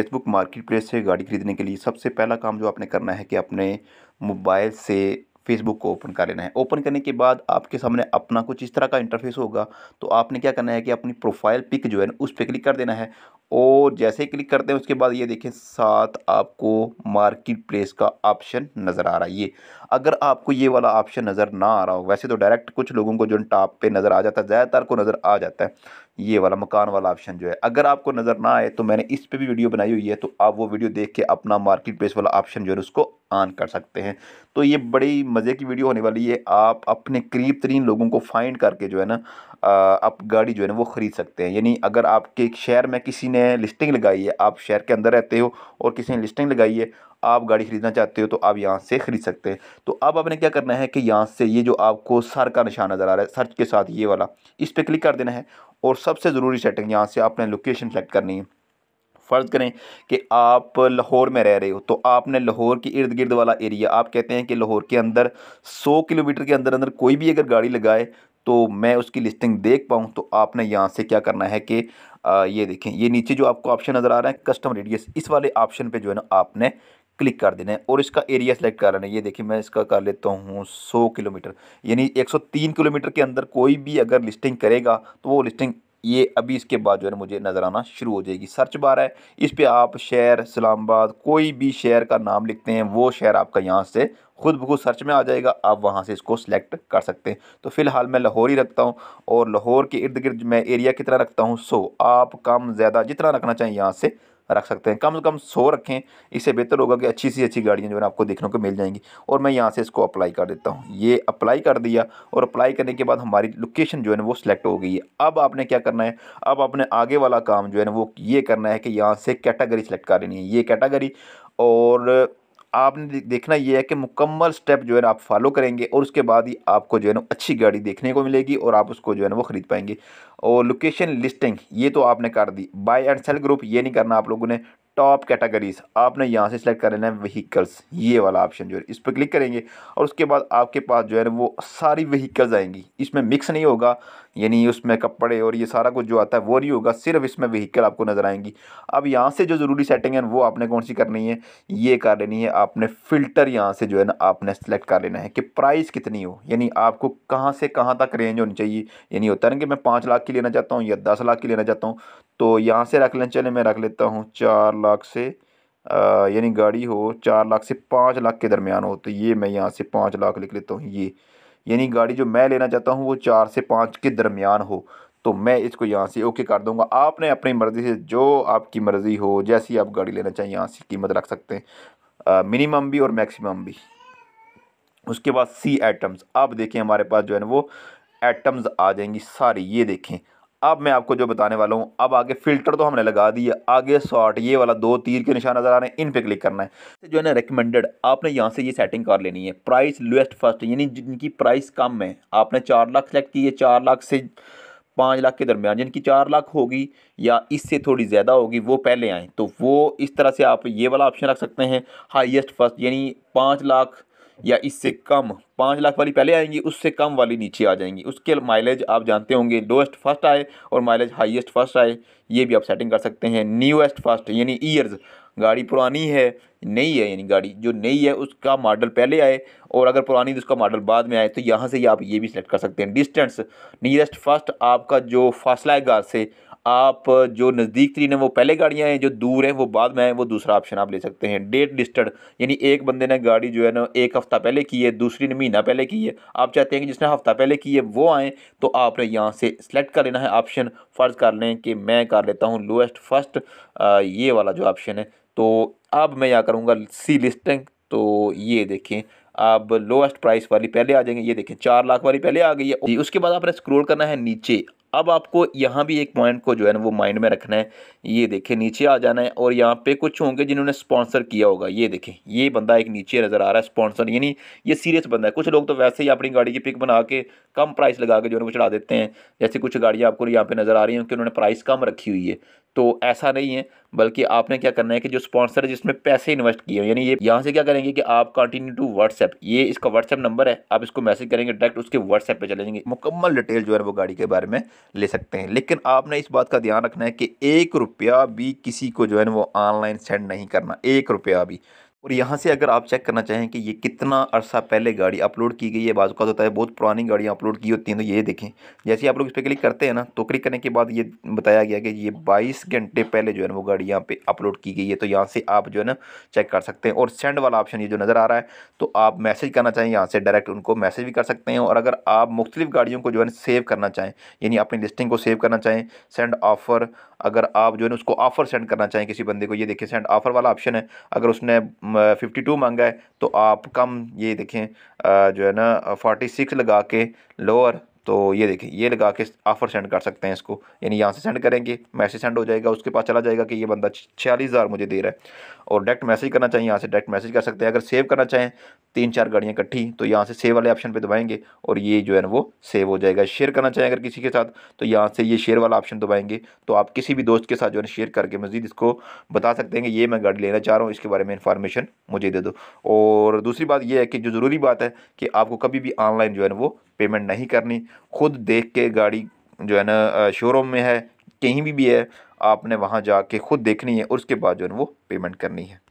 Facebook market place से गाड़ी खरीदने के लिए सबसे पहला काम जो आपने करना है कि अपने मोबाइल से फेसबुक को ओपन कर लेना है ओपन करने के बाद आपके सामने अपना कुछ इस तरह का इंटरफेस होगा तो आपने क्या करना है कि अपनी प्रोफाइल पिक जो है ना उस पर क्लिक कर देना है और जैसे ही क्लिक करते हैं उसके बाद ये देखें साथ आपको मार्केट प्लेस का ऑप्शन नज़र आ रहा है ये अगर आपको ये वाला ऑप्शन नज़र ना आ रहा हो वैसे तो डायरेक्ट कुछ लोगों को जो टॉप पे नज़र आ जाता है ज़्यादातर को नज़र आ जाता है ये वाला मकान वाला ऑप्शन जो है अगर आपको नज़र ना आए तो मैंने इस पर भी वीडियो बनाई हुई है तो आप वो वीडियो देख के अपना मार्केट प्लेस वाला ऑप्शन जो है उसको ऑन कर सकते हैं तो ये बड़ी मज़े की वीडियो होने वाली है आप अपने करीब तरीन लोगों को फाइंड करके जो है ना आप गाड़ी जो है ना वो ख़रीद सकते हैं यानी अगर आपके शहर में किसी ने ने लिस्टिंग लगाई है आप शहर के अंदर रहते हो और किसी ने लिस्टिंग लगाई है आप गाड़ी ख़रीदना चाहते हो तो आप यहाँ से ख़रीद सकते हैं तो अब आपने क्या करना है कि यहाँ से ये जो आपको सर का निशान नज़र आ रहा है सर्च के साथ ये वाला इस पर क्लिक कर देना है और सबसे ज़रूरी सेटिंग यहाँ से आपने लोकेशन सेलेक्ट करनी है फ़र्ज़ करें कि आप लाहौर में रह रहे हो तो आपने लाहौर के इर्द गिर्द वाला एरिया आप कहते हैं कि लाहौर के अंदर 100 किलोमीटर के अंदर अंदर कोई भी अगर गाड़ी लगाए तो मैं उसकी लिस्टिंग देख पाऊँ तो आपने यहाँ से क्या करना है कि ये देखें ये नीचे जो आपको ऑप्शन नज़र आ रहा है कस्टम रेडियस इस वाले ऑप्शन पे जो है ना आपने क्लिक कर देना है और इसका एरिया सेलेक्ट कर लेना है ये देखिए मैं इसका कर लेता हूँ 100 किलोमीटर यानी 103 किलोमीटर के अंदर कोई भी अगर लिस्टिंग करेगा तो वो लिस्टिंग ये अभी इसके बाद जो है मुझे नज़र आना शुरू हो जाएगी सर्च बार है इस पर आप शहर इस्लामाबाद कोई भी शहर का नाम लिखते हैं वो शहर आपका यहाँ से खुद बखुद सर्च में आ जाएगा आप वहाँ से इसको सिलेक्ट कर सकते हैं तो फ़िलहाल मैं लाहौर ही रखता हूँ और लाहौर के इर्द गिर्द मैं एरिया कितना रखता हूँ सो आप कम ज़्यादा जितना रखना चाहें यहाँ से रख सकते हैं कम से कम सौ रखें इससे बेहतर होगा कि अच्छी सी अच्छी गाड़ियाँ जो है आपको देखने को मिल जाएंगी और मैं यहाँ से इसको अप्लाई कर देता हूँ ये अप्लाई कर दिया और अप्लाई करने के बाद हमारी लोकेशन जो है ना वो सिलेक्ट हो गई है अब आपने क्या करना है अब आपने आगे वाला काम जो है ना वो ये करना है कि यहाँ से कैटागरी सेलेक्ट कर लेनी है ये कैटागरी और आपने देखना ये है कि मुकम्मल स्टेप जो है ना आप फॉलो करेंगे और उसके बाद ही आपको जो है ना अच्छी गाड़ी देखने को मिलेगी और आप उसको जो है ना वो ख़रीद पाएंगे और लोकेशन लिस्टिंग ये तो आपने कर दी बाय एंड सेल ग्रुप ये नहीं करना आप लोगों ने टॉप कैटेगरीज आपने यहाँ से सिलेक्ट कर लेना है व्हीकल्स ये वाला ऑप्शन जो है इस पर क्लिक करेंगे और उसके बाद आपके पास जो है वो सारी व्हीकल्स आएंगी इसमें मिक्स नहीं होगा यानी उसमें कपड़े और ये सारा कुछ जो आता है वो नहीं होगा सिर्फ इसमें व्हीकल आपको नज़र आएंगी अब यहाँ से जो ज़रूरी सेटिंग है वो आपने कौन सी करनी है ये कर लेनी है आपने फ़िल्टर यहाँ से जो है ना आपने सेलेक्ट कर लेना है कि प्राइस कितनी हो यानी आपको कहाँ से कहाँ तक रेंज होनी चाहिए यानी होता है ना कि मैं पाँच लाख की लेना चाहता हूँ या दस लाख की लेना चाहता हूँ तो यहाँ से रख लें चले मैं रख लेता हूँ चार लाख से यानी गाड़ी हो चार लाख से पाँच लाख के दरमियान हो तो ये मैं यहाँ से पाँच लाख लिख लेता हूँ ये यानी गाड़ी जो मैं लेना चाहता हूँ वो चार से पाँच के दरमियान हो तो मैं इसको यहाँ से ओके कर दूँगा आपने अपनी मर्ज़ी से जो आपकी मर्ज़ी हो जैसी आप गाड़ी लेना चाहें यहाँ से कीमत रख सकते हैं मिनिमम भी और मैक्सिमम भी उसके बाद सी एटम्स आप देखें हमारे पास जो है ना वो एटम्स आ जाएंगी सारी ये देखें अब मैं आपको जो बताने वाला हूँ अब आगे फिल्टर तो हमने लगा दिया आगे शॉर्ट ये वाला दो तीर के निशान नज़र आ रहे हैं इन पे क्लिक करना है तो जो है ना रिकमेंडेड आपने यहाँ से ये सेटिंग कर लेनी है प्राइस लोएस्ट फर्स्ट यानी जिनकी प्राइस कम है आपने चार लाख सेलेक्ट की है चार लाख से पाँच लाख के दरमियान जिनकी चार लाख होगी या इससे थोड़ी ज़्यादा होगी वो पहले आएँ तो वो इस तरह से आप ये वाला ऑप्शन रख सकते हैं हाईएस्ट फर्स्ट यानी पाँच लाख या इससे कम पाँच लाख वाली पहले आएंगी उससे कम वाली नीचे आ जाएंगी उसके माइलेज आप जानते होंगे लोएस्ट फर्स्ट आए और माइलेज हाईएस्ट फर्स्ट आए ये भी आप सेटिंग कर सकते हैं न्यूएस्ट फर्स्ट यानी ईयर्स गाड़ी पुरानी है नई है यानी गाड़ी जो नई है उसका मॉडल पहले आए और अगर पुरानी तो उसका मॉडल बाद में आए तो यहाँ से ही आप ये भी सिलेक्ट कर सकते हैं डिस्टेंस नियरेस्ट फर्स्ट आपका जो फासला है घर से आप जो नज़दीक तरीन है वो पहले गाड़ियाँ हैं जो दूर हैं वो बाद में हैं वो दूसरा ऑप्शन आप ले सकते हैं डेट डिस्टर्ड यानी एक बंदे ने गाड़ी जो है ना एक हफ़्ता पहले की है दूसरी ने महीना पहले की है आप चाहते हैं कि जिसने हफ़्ता पहले की है वो आएँ तो आपने यहाँ से सिलेक्ट कर लेना है ऑप्शन फ़र्ज़ कर लें कि मैं कर लेता हूँ लोएस्ट फर्स्ट ये वाला जो ऑप्शन है तो अब मैं यहाँ करूँगा सी लिस्टिंग तो ये देखें अब लोएस्ट प्राइस वाली पहले आ जाएंगे ये देखें चार लाख वाली पहले आ गई है उसके बाद आपने स्क्रॉल करना है नीचे अब आपको यहाँ भी एक पॉइंट को जो है ना वो माइंड में रखना है ये देखें नीचे आ जाना है और यहाँ पे कुछ होंगे जिन्होंने स्पॉन्सर किया होगा ये देखें ये बंदा एक नीचे नज़र आ रहा है स्पॉन्सर यानी ये सीरियस बंदा है कुछ लोग तो वैसे ही अपनी गाड़ी की पिक बना के कम प्राइस लगा के जो है वो चढ़ा देते हैं जैसे कुछ गाड़ियाँ आपको यहाँ पर नज़र आ रही हैं कि उन्होंने प्राइस कम रखी हुई है तो ऐसा नहीं है बल्कि आपने क्या करना है कि जो स्पॉन्सर है जिसमें पैसे इन्वेस्ट किए हैं यानी ये यहाँ से क्या करेंगे कि आप कंटिन्यू टू व्हाट्सएप ये इसका व्हाट्सएप नंबर है आप इसको मैसेज करेंगे डायरेक्ट उसके व्हाट्सएप पे चले जाएंगे मुकम्मल डिटेल जो है वो गाड़ी के बारे में ले सकते हैं लेकिन आपने इस बात का ध्यान रखना है कि एक रुपया भी किसी को जो है वो ऑनलाइन सेंड नहीं करना एक रुपया भी और यहाँ से अगर आप चेक करना चाहें कि ये कितना अर्सा पहले गाड़ी अपलोड की गई है बाजू का होता है बहुत पुरानी गाड़ियाँ अपलोड की होती हैं तो ये देखें जैसे आप लोग इस पर क्लिक करते हैं ना तो क्लिक करने के बाद ये बताया गया कि ये 22 घंटे पहले जो है ना वो गाड़ी यहाँ पे अपलोड की गई है तो यहाँ से आप जो है ना चेक कर सकते हैं और सेंड वाला ऑप्शन ये जो नज़र आ रहा है तो आप मैसेज करना चाहें यहाँ से डायरेक्ट उनको मैसेज भी कर सकते हैं और अगर आप मुख्तलिफ गाड़ियों को जो है ना सेव करना चाहें यानी अपनी लिस्टिंग को सेव करना चाहें सेंड ऑफ़र अगर आप जो है ना उसको ऑफ़र सेंड करना चाहें किसी बंदे को ये देखिए सेंड ऑफ़र वाला ऑप्शन है अगर उसने फिफ्टी टू मांगा है तो आप कम ये देखें जो है ना फोर्टी सिक्स लगा के लोअर तो ये देखिए ये लगा के ऑफ़र सेंड कर सकते हैं इसको यानी यहाँ से सेंड करेंगे मैसेज सेंड हो जाएगा उसके पास चला जाएगा कि ये बंदा छियालीस हज़ार मुझे दे रहा है और डायरेक्ट मैसेज करना चाहिए यहाँ से डायरेक्ट मैसेज कर सकते हैं अगर सेव करना चाहें तीन चार गाड़ियाँ इकट्ठी तो यहाँ से सेव वाले ऑप्शन पर दबाएंगे और ये जो है ना वो सेव हो जाएगा शेयर करना चाहें अगर किसी के साथ तो यहाँ से ये शेयर वाला ऑप्शन दबाएंगे तो आप किसी भी दोस्त के साथ जो है शेयर करके मज़ीद इसको बता सकते हैं कि ये मैं गाड़ी लेना चाह रहा हूँ इसके बारे में इन्फॉर्मेशन मुझे दे दो और दूसरी बात यह है कि जो ज़रूरी बात है कि आपको कभी भी ऑनलाइन जो है ना वो पेमेंट नहीं करनी खुद देख के गाड़ी जो है ना शोरूम में है कहीं भी भी है आपने वहाँ जाके खुद देखनी है और उसके बाद जो है वो पेमेंट करनी है